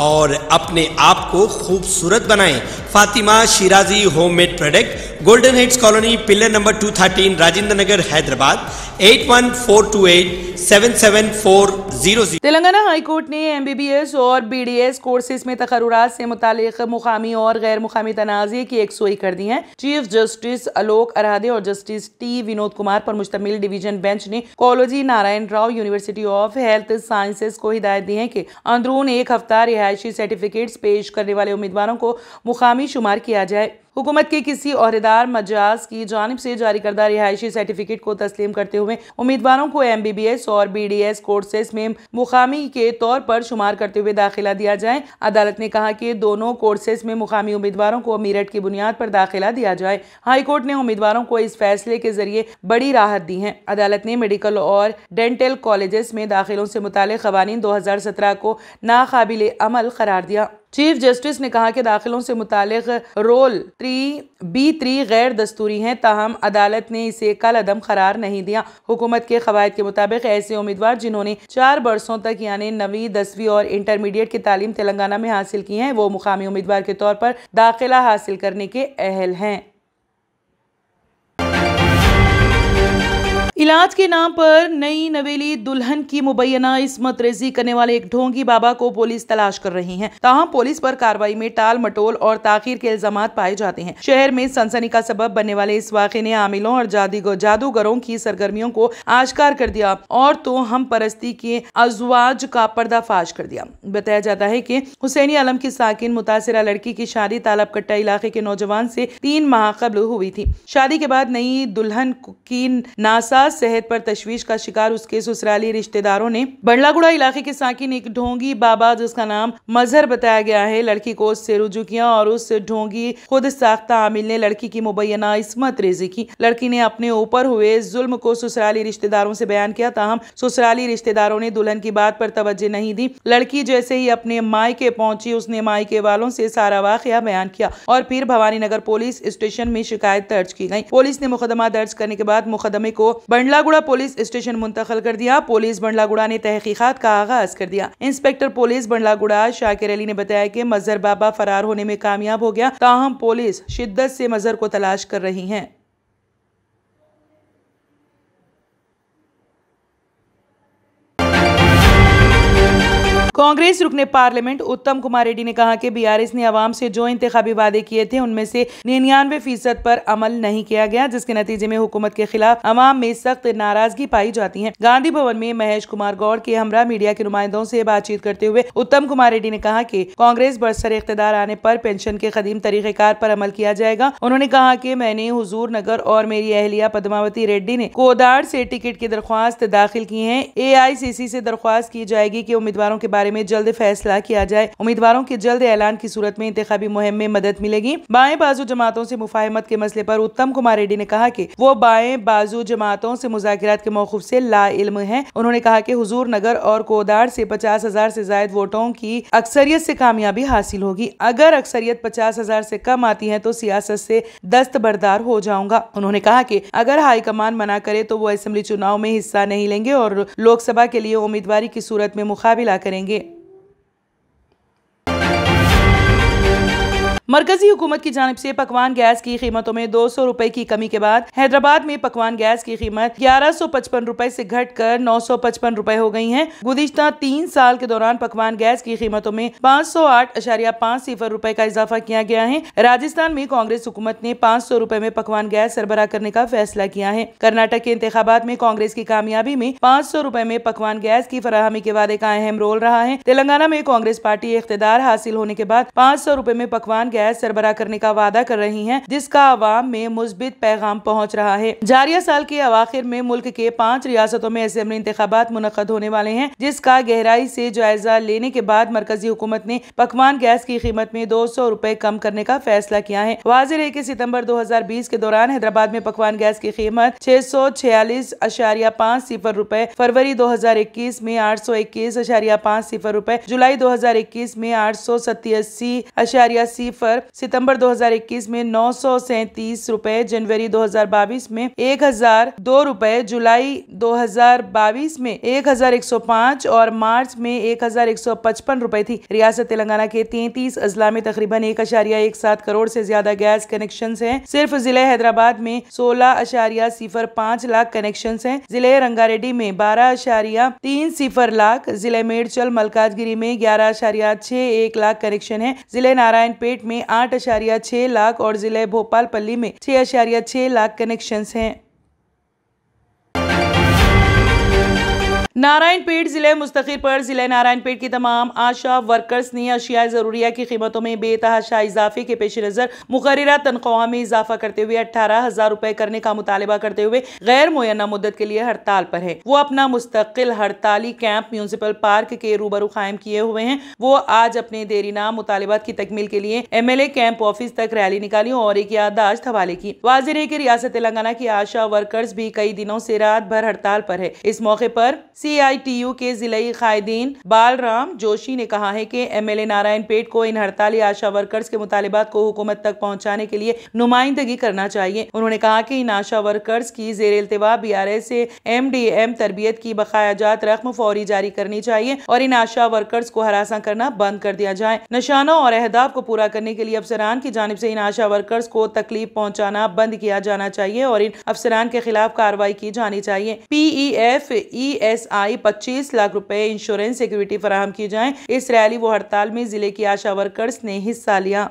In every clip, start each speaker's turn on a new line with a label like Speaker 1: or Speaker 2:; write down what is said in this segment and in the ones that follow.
Speaker 1: और अपने आप को खूबसूरत बनाएं Fatima Shirazi homemade product golden heights colony pillar number 213 Rajendra Nagar Hyderabad 8142877400
Speaker 2: Telangana court ने एमबीबीएस और बीडीएस कोर्सेज में तकरूरात से मुतालिक मुखामी और गैर मुकामी तनाजे की एक सोई कर दी है चीफ जस्टिस आलोक अराधे और जस्टिस टी विनोद कुमार पर मुश्तमिल डिवीजन बेंच ने Kaloji Narayana Rao university of health sciences को हिदायत दी है की अंदरून एक हफ्ता रिहा रिहायशी सर्टिफिकेट्स पेश करने वाले उम्मीदवारों को मुकामी शुमार किया जाए हुकूमत के किसी अहदेदार मजाज की जानब से जारी करदा रिहायशी सर्टिफिकेट को तस्लीम करते हुए उम्मीदवारों को एम बी बी एस और बी डी एस कोर्सेस में मुकामी के तौर पर शुमार करते हुए दाखिला दिया जाए अदालत ने कहा कि दोनों कोर्सेज में मुकामी उम्मीदवारों को मेरठ की बुनियाद पर दाखिला दिया जाए हाईकोर्ट ने उम्मीदवारों को इस फैसले के जरिए बड़ी राहत दी है अदालत ने मेडिकल और डेंटल कॉलेजेस में दाखिलों से मुतल खवानी दो हजार सत्रह को नाकबिल अमल करार दिया चीफ जस्टिस ने कहा कि दाखिलों से मुतल रोल थ्री बी थ्री गैर दस्तूरी हैं ताहम अदालत ने इसे कल अदम करार नहीं दिया हुकूमत के कवायद के मुताबिक ऐसे उम्मीदवार जिन्होंने चार बरसों तक यानी नवी दसवीं और इंटरमीडिएट की तालीम तेलंगाना में हासिल की है वो मुकामी उम्मीदवार के तौर पर दाखिला हासिल करने के अहल हैं इलाज के नाम पर नई नवेली दुल्हन की मुबैना इसमत रेजी करने वाले एक ढोंगी बाबा को पुलिस तलाश कर रही है ताहम पुलिस पर कार्रवाई में टाल मटोल और ताखिर के इल्जाम पाए जाते हैं शहर में सनसनी का सबब बनने वाले इस वाक ने आमिलों और जादूगरों की सरगर्मियों को आजकार कर दिया और तो हम परस्ती के अजवाज का पर्दाफाश कर दिया बताया जाता है की हुसैनी आलम की साकिन मुतासरा लड़की की शादी तालाब कट्टा इलाके के नौजवान से तीन माह कबल हुई थी शादी के बाद नई दुल्हन की नासा खास सेहत पर तशवीश का शिकार उसके ससुराली रिश्तेदारों ने बंडलागुड़ा इलाके के साकिन एक ढोंगी बाबा जिसका नाम मजहर बताया गया है लड़की को उससे रुजू किया और उस ढोंगी खुद साख्ता आमिल ने लड़की की मुबैना इसमत रेजी की लड़की ने अपने ऊपर हुए जुल्म को ससुराली रिश्तेदारों से बयान किया ताहम ससुराली रिश्तेदारों ने दुल्हन की बात पर तवज्जो नहीं दी लड़की जैसे ही अपने मायके पहुंची उसने मायके वालों से सारा वाकया बयान किया और फिर भवानी नगर पुलिस स्टेशन में शिकायत दर्ज की गई पुलिस ने मुकदमा दर्ज करने के बाद मुकदमे को बंडलागुड़ा पुलिस स्टेशन मुंतकल कर दिया पुलिस बंडलागुड़ा ने तहकीकत का आगाज कर दिया इंस्पेक्टर पुलिस बंडलागुड़ा शाकिर अली ने बताया की मजहर बाबा फरार होने में कामयाब हो गया ताहम पुलिस शिद्दत से मजहर को तलाश कर रही है कांग्रेस रुकने पार्लियामेंट उत्तम कुमार रेड्डी ने कहा कि बीआरएस ने आवाम से जो इंतबी वादे किए थे उनमें से निन्यानवे फीसद पर अमल नहीं किया गया जिसके नतीजे में हुकूमत के खिलाफ आवाम में सख्त नाराजगी पाई जाती है गांधी भवन में महेश कुमार गौड़ के हमरा मीडिया के नुमाइंदों से बातचीत करते हुए उत्तम कुमार रेड्डी ने कहा कि कांग्रेस बरसर इकतदार आने पर पेंशन के कदीम तरीकेकार पर अमल किया जाएगा उन्होंने कहा कि मैंने हुजूर नगर और मेरी अहलिया पद्मावती रेड्डी ने कोदार से टिकट की दरख्वास्त दाखिल की है ए आई सी सी ऐसी दरख्वास्त की जाएगी की उम्मीदवारों के बारे बारे में जल्द फैसला किया जाए उम्मीदवारों के जल्द ऐलान की सूरत में इंतबी मुहिम में मदद मिलेगी बाएं बाजू जमातों से मुफाहमत के मसले पर उत्तम कुमार रेड्डी ने कहा कि वो बाएं बाजू जमातों से मुजाकिरत के मौकूब से ला इल्म है उन्होंने कहा कि हुजूर नगर और कोदार से पचास हजार ऐसी जायद वोटों की अक्सरियत से कामयाबी हासिल होगी अगर अक्सरियत पचास हजार ऐसी कम आती है तो सियासत से दस्तबरदार हो जाऊंगा उन्होंने कहा कि अगर हाईकमान मना करे तो वो असम्बली चुनाव में हिस्सा नहीं लेंगे और लोकसभा के लिए उम्मीदवारी की सूरत में मुकाबला करेंगे मरकजी हुकूमत की जानब ऐसी पकवान गैस की कीमतों में दो सौ रूपए की कमी के बाद हैदराबाद में पकवान गैस की कीमत ग्यारह सौ पचपन रूपए ऐसी घट कर नौ सौ पचपन रूपए हो गयी है गुजशत तीन साल के दौरान पकवान गैस की कीमतों में पाँच सौ आठ अशारिया पाँच सिफर रूपए का इजाफा किया गया है राजस्थान में कांग्रेस हुकूमत ने पाँच सौ रूपए में पकवान गैस सरबराह करने का फैसला किया है कर्नाटक के इंतबात में कांग्रेस की कामयाबी में पाँच सौ रूपए में पकवान गैस की फराहमी के वादे का अहम रोल रहा है तेलंगाना में कांग्रेस पार्टी इकतेदार हासिल होने के बाद पाँच सौ रूपए में पकवान गैस सरबराह करने का वादा कर रही है जिसका आवाम में मुस्बित पैगाम पहुँच रहा है जारिया साल के अवाखिर में मुल्क के पाँच रियासतों में असम्बली इंतबात मुनद होने वाले हैं जिसका गहराई से जायजा लेने के बाद मरकजी हुकूमत ने पकवान गैस की कीमत में दो सौ रूपए कम करने का फैसला किया है वाजिर है की सितम्बर दो हजार बीस के दौरान हैदराबाद में पकवान गैस की कीमत छह सौ छियालीस अशारिया पाँच सिफर रूपए फरवरी दो हजार इक्कीस में आठ सौ इक्कीस अशारिया पाँच सिफर रूपए जुलाई दो हजार इक्कीस में आठ सौ सतासी अशारिया सिफर पर सितंबर 2021 में नौ रुपए जनवरी 2022 में एक हजार दो रुपए जुलाई 2022 में एक और मार्च में एक रुपए थी रियासत तेलंगाना के 33 अजला में तकरीबन एक अशारिया एक सात करोड़ से ज्यादा गैस कनेक्शन हैं सिर्फ जिले हैदराबाद में सोलह अशारिया सिफर पाँच लाख कनेक्शन हैं जिले रंगारेड्डी में बारह अशारिया तीन सिफर लाख जिले मेडचल मलकाजगिरी में ग्यारह अशारिया छह एक लाख कनेक्शन है जिले नारायण पेट में में आठ अशारिया छह लाख और जिले भोपालपल्ली में छह अशारिया छह लाख कनेक्शन हैं नारायणपेट ज़िले मुस्तखिर पर ज़िले नारायणपेट की तमाम आशा वर्कर्स ने अशिया ज़रूरिया की कीमतों में बेतहाशा इजाफे के पेश नज़र मुकर तनख्वाह में इजाफा करते हुए अट्ठारह हज़ार रुपये करने का मुतालबा करते हुए गैर मुना मुद्दत के लिए हड़ताल पर है वो अपना मुस्तकिल हड़ताली कैंप म्यूनसिपल पार्क के रूबरू कायम किए हुए हैं वो आज अपने देरीना मुतालबात की तकमील के लिए M L A camp office तक रैली निकाली और एक यादाश्त हवाले की वाजिर है की रियासत तेलंगाना की आशा वर्कर्स भी कई दिनों से रात भर हड़ताल पर है इस मौके पर सीआईटीयू के जिले कायदीन बालराम जोशी ने कहा है कि एमएलए नारायण पेट को इन हड़ताली आशा वर्कर्स के मुतालबात को हुकूमत तक पहुंचाने के लिए नुमाइंदगी करना चाहिए उन्होंने कहा कि इन आशा वर्कर्स की जेर अल्तवा B R S M D M तरबियत की बकायाजात रकम फौरी जारी करनी चाहिए और इन आशा वर्कर्स को हरासा करना बंद कर दिया जाए निशानों और अहदाब को पूरा करने के लिए अफसरान की जानब ऐसी इन आशा वर्कर्स को तकलीफ पहुँचाना बंद किया जाना चाहिए और इन अफसरान के खिलाफ कार्रवाई की जानी चाहिए P E F E S I पच्चीस लाख रुपए इंश्योरेंस सिक्योरिटी फराहम की जाए इस रैली व हड़ताल में जिले की आशा वर्कर्स ने हिस्सा लिया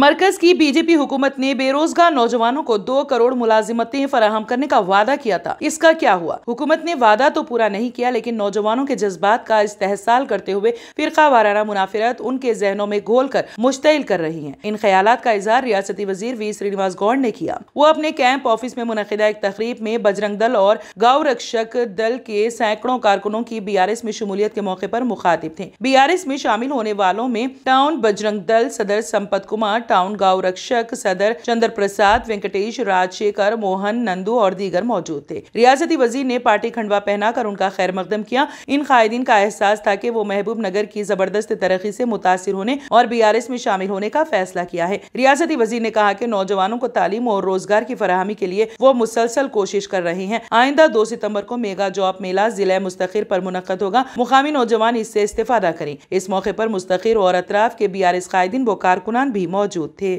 Speaker 2: मरकज की बीजेपी हुकूमत ने बेरोजगार नौजवानों को दो करोड़ मुलाजिमतें फराहम करने का वादा किया था इसका क्या हुआ हुकूमत ने वादा तो पूरा नहीं किया लेकिन नौजवानों के जज्बात का इस्तेसाल करते हुए फिर वाराना मुनाफिरत उनके जहनों में घोल कर मुश्तिल कर रही है इन ख्याल का इजहार रियासती वजीर वी श्रीनिवास गौड़ ने किया वो अपने कैंप ऑफिस में मुनदा एक तकरीब में बजरंग दल और गाँव रक्षक दल के सैकड़ों कारकुनों की बी आर एस में शमूलियत के मौके आरोप मुखातिब थे बी आर एस में शामिल होने वालों में टाउन बजरंग दल सदर संपत कुमार टाउन गांव रक्षक सदर चंद्र प्रसाद वेंकटेश राजशेखर मोहन नंदू और दीगर मौजूद थे रियासती वजीर ने पार्टी खंडवा पहनाकर उनका खैर मकदम किया इन कायदीन का एहसास था कि वो महबूब नगर की जबरदस्त तरक्की से मुतासर होने और एस में शामिल होने का फैसला किया है रियासती वजीर ने कहा कि नौजवानों को तालीम और रोजगार की फराहमी के लिए वो मुसलसल कोशिश कर रहे हैं आइंदा दो सितम्बर को मेगा जॉब मेला जिला मुस्तिर पर मुनद होगा मुकामी नौजवान इससे इस्तेफादा करें इस मौके पर मुस्तिर और अतराफ के बी आर एस कायदीन व कारकुनान भी मौजूद जो थे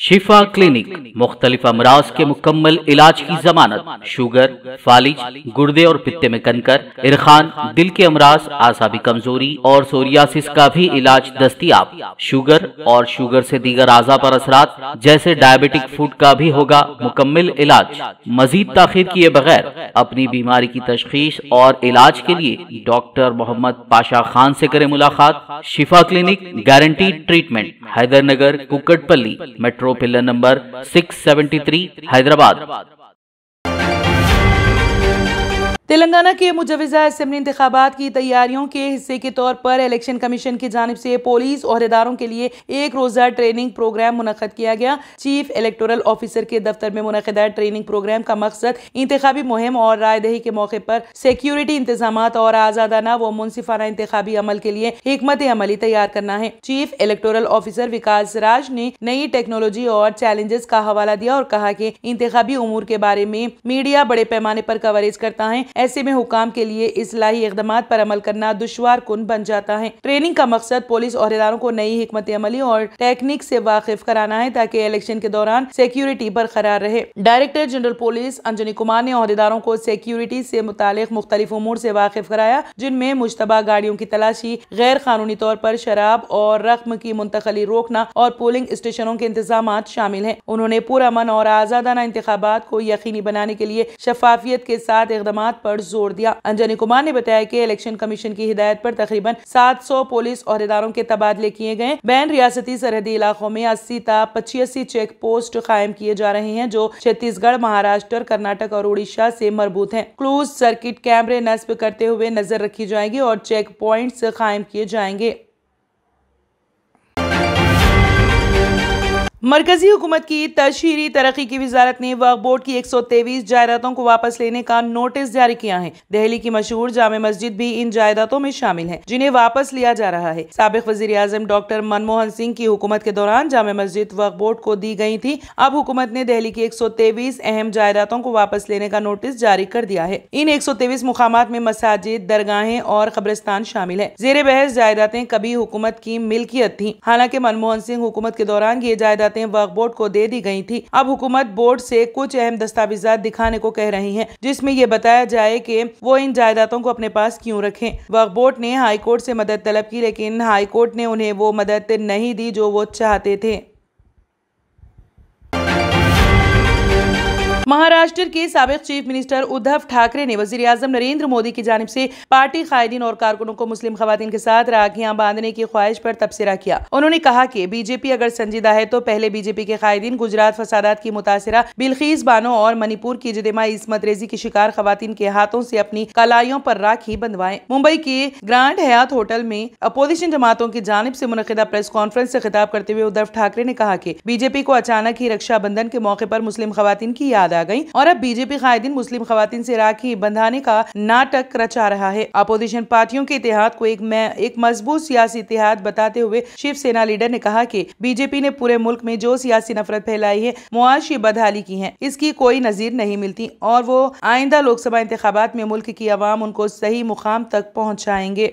Speaker 2: शिफा क्लिनिक मुख्तलिफ अमराज के मुकम्मल इलाज की जमानत शुगर फालिज गुर्दे और पित्ते में कनकर इरखान दिल के अमराज आसाबी कमजोरी और सोरियासिस का भी इलाज दस्तियाब शुगर और शुगर से दीगर आजा पर असरात जैसे डायबिटिक फूड का भी होगा मुकम्मल इलाज मजीद ताखिर किए बगैर अपनी बीमारी की तशखीश और इलाज के लिए डॉक्टर मोहम्मद पाशा खान से करें मुलाकात Shifa clinic guaranteed treatment Hyder Nagar Kukatpally metro metro pillar number 673 Hyderabad Telangana के मुजवजा इसम्बली इंतबात की तैयारियों के हिस्से के तौर पर इलेक्शन कमीशन की जानब से पुलिस अहदेदारों के लिए एक रोज़ा ट्रेनिंग प्रोग्राम मुनद किया गया चीफ इलेक्टोरल ऑफिसर के दफ्तर में मुनदा ट्रेनिंग प्रोग्राम का मकसद इंतबी मुहिम और रायदही के मौके पर सिक्योरिटी इंतजाम और आज़ादाना व मुनसिफाना इंतबी अमल के लिए हमत अमली तैयार करना है chief electoral officer Vikas Raj ने नई टेक्नोलॉजी और चैलेंजेस का हवाला दिया और कहा कि इंतबी उमूर के बारे में मीडिया बड़े पैमाने पर कवरेज करता है ऐसे में हुकाम के लिए इसलाही इकदाम पर अमल करना दुशवार कन बन जाता है ट्रेनिंग का मकसद पुलिस अहदेदारों को नई हमत अमली और टेक्निक से वाकिफ कराना है ताकि इलेक्शन के दौरान सिक्योरिटी बरकरार रहे director general police Anjani Kumar ने अहदेदारों को सिक्योरिटी से मुतल मुख्तलिफ उमूर से वाकिफ कराया जिनमें मुशतबा गाड़ियों की तलाशी गैर कानूनी तौर पर शराब और रकम की मुंतकली रोकना और पोलिंग स्टेशनों के इंतजाम शामिल है उन्होंने पुरमन और आजादाना इंतबात को यकीनी बनाने के लिए शफाफियत के साथ इकदाम पर जोर दिया अंजनी कुमार ने बताया कि इलेक्शन कमीशन की हिदायत पर तकरीबन सात सौ पुलिस अहदेदारों के तबादले किए गए बैन रियासती सरहदी इलाकों में अस्सी ता पचियासी चेक पोस्ट कायम किए जा रहे हैं जो छत्तीसगढ़ महाराष्ट्र कर्नाटक और उड़ीसा से मरबूत है क्लोज सर्किट कैमरे नस्ब करते हुए नजर रखी जाएगी और चेक प्वाइंट कायम किए जाएंगे मरकजी हुकूमत की तशहरी तरक्की की वजारत ने वक्फ बोर्ड की एक सौ तेईस जायदादों को वापस लेने का नोटिस जारी किया है दहली की मशहूर जाम मस्जिद भी इन जायदादों में शामिल है जिन्हें वापस लिया जा रहा है सबक वजी अजम डॉक्टर मनमोहन सिंह की हुकूमत के दौरान जाम मस्जिद वक्फ बोर्ड को दी गई थी अब हुकूमत ने दहली की एक सौ तेईस अहम जायदादों को वापस लेने का नोटिस जारी कर दिया है इन एक सौ तेईस मुकाम में मसाजिद दरगाहें और कब्रिस्तान शामिल है जेर बहस जायदादें कभी हुकूमत की मिल्कियत थी हालांकि मनमोहन सिंह हुकूमत के दौरान ये जायदाद शिकायतें वक्फ बोर्ड को दे दी गई थी अब हुकूमत बोर्ड से कुछ अहम दस्तावेजा दिखाने को कह रही है जिसमे ये बताया जाए की वो इन जायदादों को अपने पास क्यूँ रखे वक्फ बोर्ड ने हाईकोर्ट ऐसी मदद तलब की लेकिन हाईकोर्ट ने उन्हें वो मदद नहीं दी जो वो चाहते थे महाराष्ट्र के सबक चीफ मिनिस्टर उद्धव ठाकरे ने वजी अजम नरेंद्र मोदी की जानब से पार्टी कायदीन और कारकुनों को मुस्लिम खुवान के साथ राखियां बांधने की ख्वाहिश पर तबसरा किया उन्होंने कहा की बीजेपी अगर संजीदा है तो पहले बीजेपी के कायदीन गुजरात फसादात की मुतासरा बिलखीज बानो और मणिपुर की जदमा इसमत रेजी की शिकार खुवान के हाथों से अपनी कलाइयों पर राखी बंधवाएं मुंबई के ग्रांड हयात होटल में अपोजिशन जमातों की जानब से मुनदा प्रेस कॉन्फ्रेंस से खिताब करते हुए उद्धव ठाकरे ने कहा कि बीजेपी को अचानक ही रक्षाबंधन के मौके पर मुस्लिम खुवान की याद आ आ गई और अब बीजेपी कायदीन मुस्लिम खातन से राखी बंधाने का नाटक रचा रहा है अपोजिशन पार्टियों के इतिहाद को एक एक मजबूत सियासी इतिहाद बताते हुए शिवसेना लीडर ने कहा की बीजेपी ने पूरे मुल्क में जो सियासी नफरत फैलाई है मुआशी बदहाली की है इसकी कोई नजीर नहीं मिलती और वो आइंदा लोकसभा इंतबात में मुल्क की आवाम उनको सही मुकाम तक पहुँचाएंगे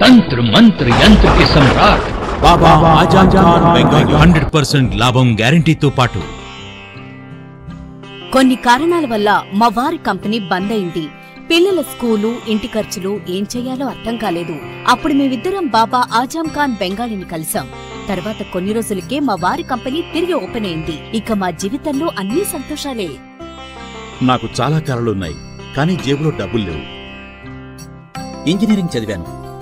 Speaker 1: तंत्र मंत्र यंत्र के सम्राट బాబా ఆజాద్ ఖాన్ హండ్రెడ్ పర్సెంట్ లాభం గ్యారంటీతో పాటు కొన్ని కారణాల వల్ల మా వారి కంపెనీ బంద్ అయింది పిల్లల స్కూలు ఇంటి ఖర్చులు ఏం చేయాలో అర్థం కాలేదు అప్పుడు మేమిద్దరం బాబా ఆజాం ఖాన్ బెంగాలీని కలిసాం తర్వాత కొన్ని రోజులకే మా వారి కంపెనీ తిరిగి ఓపెన్ అయింది ఇక మా జీవితంలో అన్ని సంతోషాలే నాకు చాలా కళలున్నాయి కానీ జేబులో డబ్బులు లేవు ఇంజనీరింగ్ చదివాను